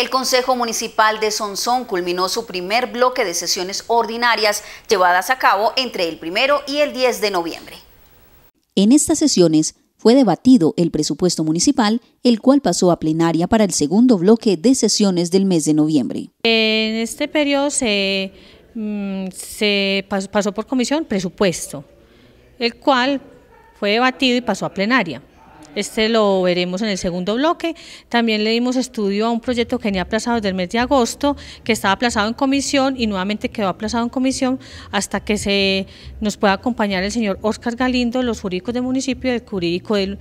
El Consejo Municipal de Sonsón culminó su primer bloque de sesiones ordinarias llevadas a cabo entre el primero y el 10 de noviembre. En estas sesiones fue debatido el presupuesto municipal, el cual pasó a plenaria para el segundo bloque de sesiones del mes de noviembre. En este periodo se, mm, se pasó por comisión presupuesto, el cual fue debatido y pasó a plenaria. Este lo veremos en el segundo bloque. También le dimos estudio a un proyecto que venía aplazado desde el mes de agosto, que estaba aplazado en comisión y nuevamente quedó aplazado en comisión hasta que se nos pueda acompañar el señor Óscar Galindo, los jurídicos del municipio, y el jurídico del,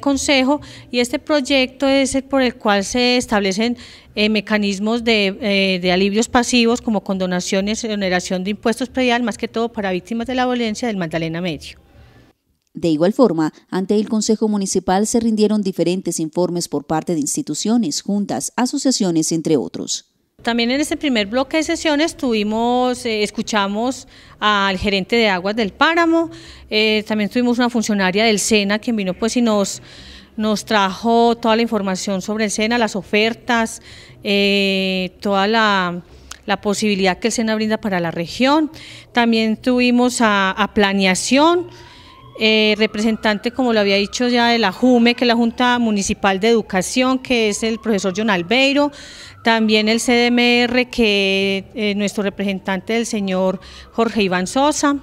Consejo. Y este proyecto es el por el cual se establecen eh, mecanismos de, eh, de, alivios pasivos como condonaciones, generación de impuestos predial, más que todo para víctimas de la violencia del Magdalena Medio. De igual forma, ante el Consejo Municipal se rindieron diferentes informes por parte de instituciones, juntas, asociaciones, entre otros. También en este primer bloque de sesiones tuvimos, eh, escuchamos al gerente de aguas del páramo, eh, también tuvimos una funcionaria del SENA quien vino pues y nos, nos trajo toda la información sobre el SENA, las ofertas, eh, toda la, posibilidad que el SENA brinda para la región. También tuvimos a, a planeación, eh, representante, como lo había dicho ya, de la JUME, que es la Junta Municipal de Educación, que es el profesor John Albeiro, también el CDMR, que eh, nuestro representante, el señor Jorge Iván Sosa.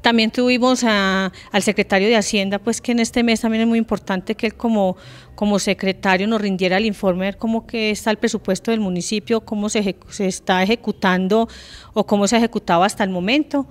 También tuvimos a, al secretario de Hacienda, pues que en este mes también es muy importante que él como, como secretario nos rindiera el informe, ver cómo que está el presupuesto del municipio, cómo se, se está ejecutando o cómo se ha hasta el momento.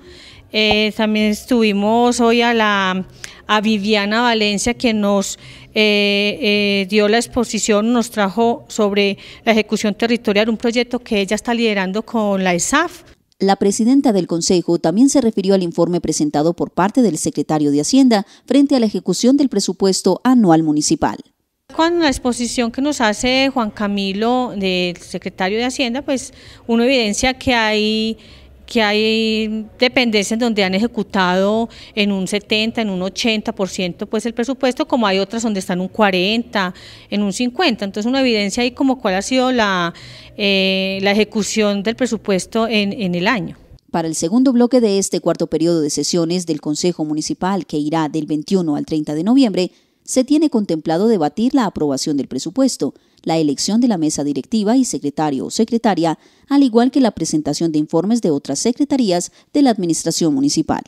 Eh, también estuvimos hoy a, la, a Viviana Valencia, que nos eh, eh, dio la exposición, nos trajo sobre la ejecución territorial, un proyecto que ella está liderando con la ESAF. La presidenta del Consejo también se refirió al informe presentado por parte del secretario de Hacienda frente a la ejecución del presupuesto anual municipal. Con la exposición que nos hace Juan Camilo, del secretario de Hacienda, pues uno evidencia que hay que hay dependencias donde han ejecutado en un 70, en un 80% pues el presupuesto, como hay otras donde están un 40, en un 50. Entonces una evidencia ahí como cuál ha sido la, eh, la ejecución del presupuesto en, en el año. Para el segundo bloque de este cuarto periodo de sesiones del Consejo Municipal, que irá del 21 al 30 de noviembre, se tiene contemplado debatir la aprobación del presupuesto, la elección de la mesa directiva y secretario o secretaria, al igual que la presentación de informes de otras secretarías de la Administración Municipal.